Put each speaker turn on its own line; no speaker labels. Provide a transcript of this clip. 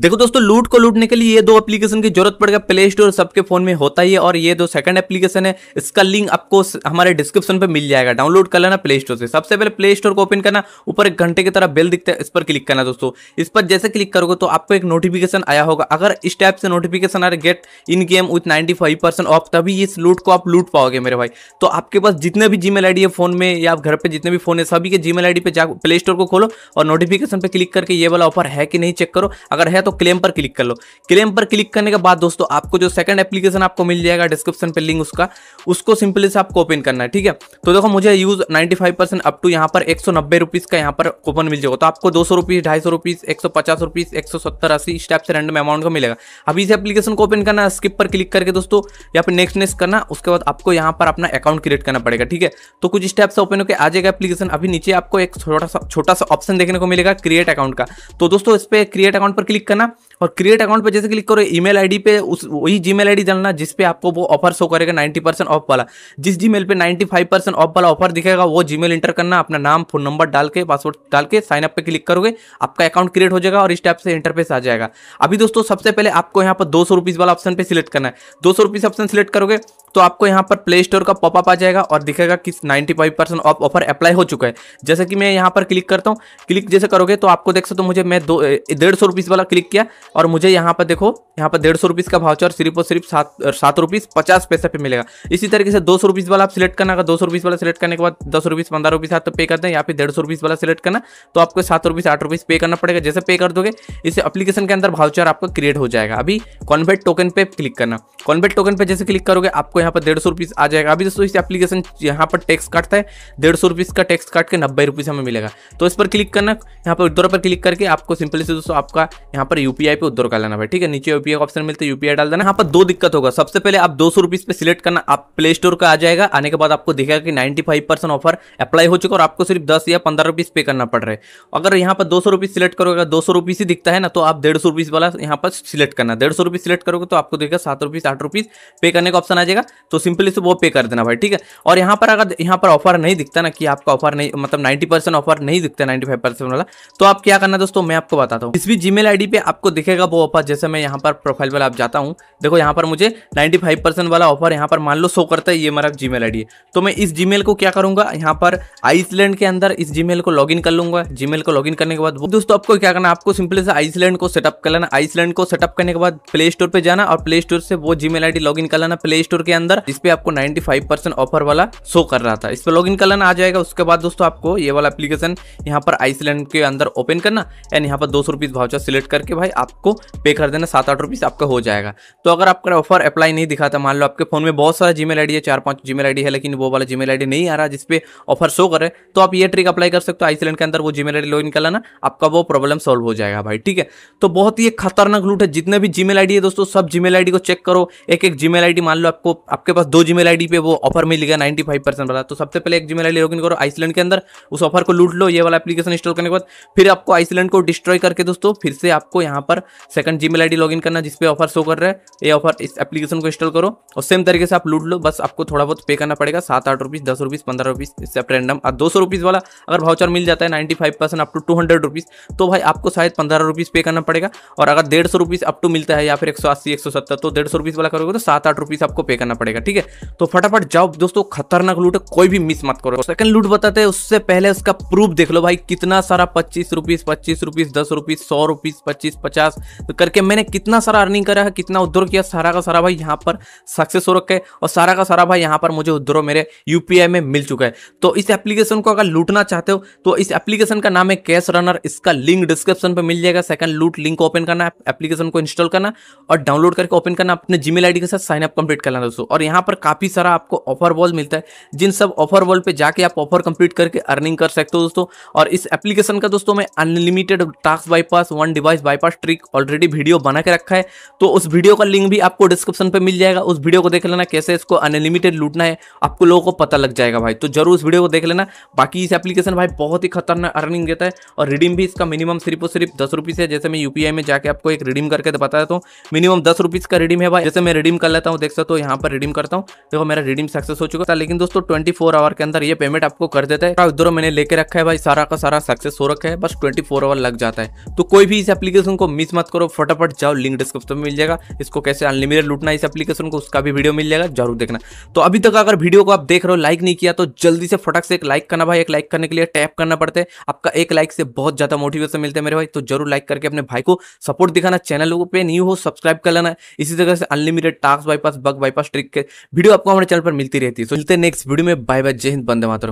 देखो दोस्तों लूट को लूटने के लिए ये दो एप्लीकेशन की जरूरत पड़ेगा प्ले स्टोर सबके फोन में होता ही है और ये दो सेकंड एप्लीकेशन है इसका लिंक आपको हमारे डिस्क्रिप्शन पर मिल जाएगा डाउनलोड कर लेना प्ले स्टोर से सबसे पहले प्ले स्टोर को ओपन करना ऊपर एक घंटे की तरह बेल दिखता है इस पर क्लिक करना दोस्तों इस पर जैसे क्लिक करोगे तो आपको एक नोटिफिकेशन आया होगा अगर इस टाइप से नोटिफिकेशन आ रहा get in game with ninety five percent off तभी इस लूट को आप लूट पाओगे मेरे भाई तो आपके पास जितने भी जीमेल मेल है फोन में या घर पर जितने भी फोन है सभी के जीमेल मेल पे जा प्ले स्टोर को खोलो और नोटिफिकेशन पे क्लिक करके ये वाला ऑफर है कि नहीं चेक करो अगर है है तो क्लेम पर क्लिक कर लो क्लेम पर क्लिक करने के बाद दोस्तों आपको जो सेकंड एप्लीकेशन आपको मिल जाएगा डिस्क्रिप्शन पे लिंक उसका उसको सिंपली से आपको ओपन करना है ठीक है तो देखो मुझे यूज 95 परसेंट अप टू यहाँ पर एक सौ नब्बे रुपीज़ का यहाँ पर कूपन मिल जाएगा तो आपको दो सौ रुपीज़ ढाई सौ रुपीज़ एक सौ पचास रुपीज़ एक सौ सत्तर अस्सी इस टाइप से रैंडम अमाउंट का मिलेगा अब इस एप्लीकेशन को ओपन करना स्किप पर क्लिक करके दोस्तों या फिर नेक्स्ट नेक्स्ट करना उसके बाद आपको यहाँ पर अपना अकाउंट क्रिएट करना पड़ेगा ठीक है तो कुछ स्टेप से ओपन होकर आ जाएगा एप्लीकेशन अभी नीचे आपको एक छोटा सा छोटा सा ऑप्शन देखने को मिलेगा क्रिएट अकाउंट का तो दोस्तों इस पर क्रिएट अकाउंट पर क्लिक करना और क्रिएट अकाउंट पे जैसे क्लिक करो ईमेल आईडी पे उस वही जीमेल आईडी डालना जिस पे आपको वो ऑफर शो करेगा 90 परसेंट ऑफ वाला जिस जीमेल पे 95 परसेंट ऑफ वाला ऑफर दिखेगा वो जीमेल इंटर करना अपना नाम फोन नंबर डाल के पासवर्ड डाल के साइन अप पे क्लिक करोगे आपका अकाउंट क्रिएट हो जाएगा और इस टाइप से इंटरफेस आ जाएगा अभी दोस्तों सबसे पहले आपको यहाँ पर दो वाला ऑप्शन पे सिलेक्ट करना है दो ऑप्शन सिलेक्ट करोगे तो आपको यहाँ पर प्ले स्टोर का पॉपअप आ जाएगा और दिखेगा कि 95 परसेंट ऑफ ऑफर अप्लाई हो चुका है जैसे कि मैं यहाँ पर क्लिक करता हूँ क्लिक जैसे करोगे तो आपको देख सकते हो मुझे मैं दो डेढ़ सौ रुपीज़ वाला क्लिक क्लिक किया और मुझे यहाँ पर देखो यहाँ पर डेढ़ सौ रुपीज़ का भाउचर सिर्फ और सिर्फ सात सात रुपीस पचास पैसे पे मिलेगा इसी तरीके से दो सौ रुपीज़ वाला आप सिलेक्ट करना अगर दो सौ रुपीज़ वाला सिलेक्ट करने के बाद दस रुपीस पंद्रह रुपीस आप तो पे करते हैं या फिर डेढ़ सौ रुपीज़ वाला सिलेक्ट करना तो आपको सात रुपीस आठ रुपीस पे करना पड़ेगा जैसे पे कर दोगे इसे एप्लीकेशन के अंदर भाउचर आपका क्रिएट हो जाएगा अभी कॉन्वेट टोकन पर क्लिक करना कॉन्वेट टोकन पर जैसे क्लिक करोगे आपको यहाँ पर डेढ़ आ जाएगा अभी दोस्तों इस एप्लीकेशन यहाँ पर टैक्स काटता है डेढ़ सौ रुपीज़ का टैक्स काट के नब्बे रुपीज़ हमें मिलेगा तो इस पर क्लिक करना यहाँ पर विद्रोह पर क्लिक करके आपको सिंपली से दोस्तों आपका यहाँ पर यूपीआई पे उधर का लेना भाई ठीक है नीचे यूपीआई ऑप्शन मिलते यूपीआई डाल देना यहाँ पर दो दिक्कत होगा सबसे पहले आप दो सौ रुपीज पे सिलेक्ट करना आप प्ले स्टोर का आ जाएगा आने के बाद आपको दिखेगा कि ninety five percent offer apply हो चुका और आपको सिर्फ दस या पंद्रह रुपीज पे करना पड़ रहा है अगर यहाँ पर दो सौ रुपीज सिलेक्ट करोगे दो सौ रुपीज ही दिखता है ना तो आप डेढ़ सौ रुपीज वाला यहाँ पर सिलेक्ट करना डेढ़ सौ रुपीज सिलेक्ट करोगे तो आपको देखेगा सात रुपीज आठ रुपीज पे करने का ऑप्शन आ जाएगा तो सिंपली से वो पे कर देना भाई ठीक है और यहाँ पर अगर यहाँ पर ऑफर नहीं दिखता ना कि आपका ऑफर नहीं मतलब नाइन्टी ऑफर नहीं दिखता नाइन्टी वाला तो आप क्या करना दोस्तों मैं आपको बताता हूँ इस भी जीमेल आईडी पे आपको दिखेगा वो ऑफर जैसे मैं यहाँ पर प्रोफाइल वाला आप जाता हूँ देखो यहाँ पर मुझे 95 परसेंट वाला ऑफर यहाँ पर मान लो शो करता है ये मेरा जी मेल है तो मैं इस जी को क्या करूँगा यहाँ पर आइसलैंड के अंदर इस जी को लॉग कर लूँगा जी को लॉग करने के बाद दोस्तों आपको क्या करना आपको सिंपली से आइसलैंड को सेटअप कर लेना आइसलैंड को सेटअप करने के बाद प्ले स्टोर पर जाना और प्ले स्टोर से वो जी मेल आई इन कर लेना प्ले स्टोर के अंदर जिसपे आपको नाइन्टी ऑफर वाला शो कर रहा था इस पर लॉग कर लेना आ जाएगा उसके बाद दोस्तों आपको ये वाला एप्लीकेशन यहाँ पर आइसलैंड के अंदर ओपन करना एंड यहाँ पर दो सौ भाउचर सिलेक्ट करके कि भाई आपको पे कर देना सात आठ रुपीज़ आपका हो जाएगा तो अगर आपका ऑफर अप्लाई नहीं दिखाता मान लो आपके फ़ोन में बहुत सारा जी मेल है चार पाँच जी मेल है लेकिन वो वाला जी मेल नहीं आ रहा जिसपे ऑफर शो करे तो आप ये ट्रिक अप्लाई कर सकते हो आइसलैंड के अंदर वो जी मेल आई डी इन आपका वो प्रॉब्लम सॉल्व हो जाएगा भाई ठीक है तो बहुत ही खतरनाक लूट है जितने भी जी मेल है दोस्तों सब जी मेल को चेक करो एक एक जी मेल मान लो आपको आपके पास दो जी मेल पे वो ऑफर मिल गया नाइन्टी फाइव परसेंट वाला तो सबसे पहले एक जी मेल आई लॉग करो आइसलैंड के अंदर उस ऑफर को लूट लो ये वाला एप्लीकेशन इंस्टॉल करने के बाद फिर आपको आइसलैंड को डिस्ट्रॉय करके दोस्तों फिर से आपको यहाँ पर second Gmail ID login करना जिसपे ऑफर शो कर रहा है ये ऑफर इस एप्लीकेशन को इंस्टॉल करो और सेम तरीके से आप लूट लो बस आपको थोड़ा बहुत पे करना पड़ेगा सात आठ रुपीज़ दस रुपीज़ पंद्रह रुपीज़ इससे आप रैंडम और दो सौ रुपीज़ वाला अगर भाउचर मिल जाता है ninety five percent up to two hundred rupees तो भाई आपको शायद पंद्रह रुपीज़ पे करना पड़ेगा और अगर डेढ़ सौ रुपीज़ अप टू मिलता है या फिर एक सौ अस्सी एक सौ सत्तर तो डेढ़ सौ रुपीज़ वाला करोगे तो सात आठ रुपीज़ आपको पे करना पड़ेगा ठीक है तो फटाफट जाओ दोस्तों खतरनाक लूट है कोई भी मिस मत करो सेकंड लूट बताते हैं उससे पहले उसका प्रूफ देख लो भाई कितना सारा पच्चीस रुपीज़ पच्चीस रुपीज़ दस रुपीज़ सौ रुपीज़ पच्चीस पचास तो करके मैंने कितना सारा अर्निंग करा है कितना उद्योग किया सारा का सारा भाई यहाँ पर सक्सेस हो रखे और सारा का सारा भाई यहाँ पर मुझे उद्योग मेरे यू में मिल चुका है तो इस एप्लीकेशन को अगर लूटना चाहते हो तो इस एप्लीकेशन का नाम है कैश रनर इसका लिंक डिस्क्रिप्शन पर मिल जाएगा सेकंड लूट लिंक ओपन करना एप्लीकेशन को इंस्टॉल करना और डाउनलोड करके ओपन करना अपने जी मेल के साथ साइन अप कंप्लीट करना दोस्तों और यहाँ पर काफ़ी सारा आपको ऑफर वॉल मिलता है जिन सब ऑफर वॉल पर जाके आप ऑफर कंप्लीट करके अर्निंग कर सकते हो दोस्तों और इस एप्लीकेशन का दोस्तों में unlimited task bypass one device bypass trick already video बना के रखा है तो उस वीडियो का लिंक भी आपको डिस्क्रिप्शन पर मिल जाएगा उस वीडियो को देख लेना कैसे इसको अनलिमिटेड लूटना है आपको लोगों को पता लग जाएगा भाई तो जरूर उस वीडियो को देख लेना बाकी इस एप्लीकेशन भाई बहुत ही खतरनाक अर्निंग देता है और रिडीम भी इसका मिनिमम सिर्फ और सिर्फ दस रुपीज़ है जैसे मैं यूपीआई में जाकर आपको एक रिडीम करके तो बता देता हूँ मिनिमम दस रुपीज़ का रिडीम है भाई जैसे मैं रिडीम कर लेता हूँ देख सकते हो यहाँ पर रिडीम करता हूँ देखो मेरा रिडीम सक्सेस हो चुका था लेकिन दोस्तों ट्वेंटी आवर के अंदर ये पेमेंट आपको कर देता है उधर मैंने लेके रखा है भाई सारा का सारा सक्सेस हो रखा है बस ट्वेंटी आवर लग जाता है तो कोई भी इस एप्लीकेशन एप्लीकेशन को मिस मत करो फटाफट जाओ लिंक डिस्क्रिप्शन में मिल जाएगा इसको कैसे अनलिमिटेड लूटना इस एप्लीकेशन को उसका भी वीडियो मिल जाएगा जरूर देखना तो अभी तक अगर वीडियो को आप देख रहे हो लाइक नहीं किया तो जल्दी से फटक से एक लाइक करना भाई एक लाइक करने के लिए टैप करना पड़ता है आपका एक लाइक से बहुत ज्यादा मोटिवेशन मिलता है मेरे भाई तो जरूर लाइक करके अपने भाई को सपोर्ट दिखाना चैनल पे न्यू हो सब्सक्राइब कर लेना इसी तरह से unlimited task bypass bug bypass trick के वीडियो आपको हमारे चैनल पर मिलती रहती है तो मिलते नेक्स्ट वीडियो में बाय बाय जय हिंद बंदे मात्र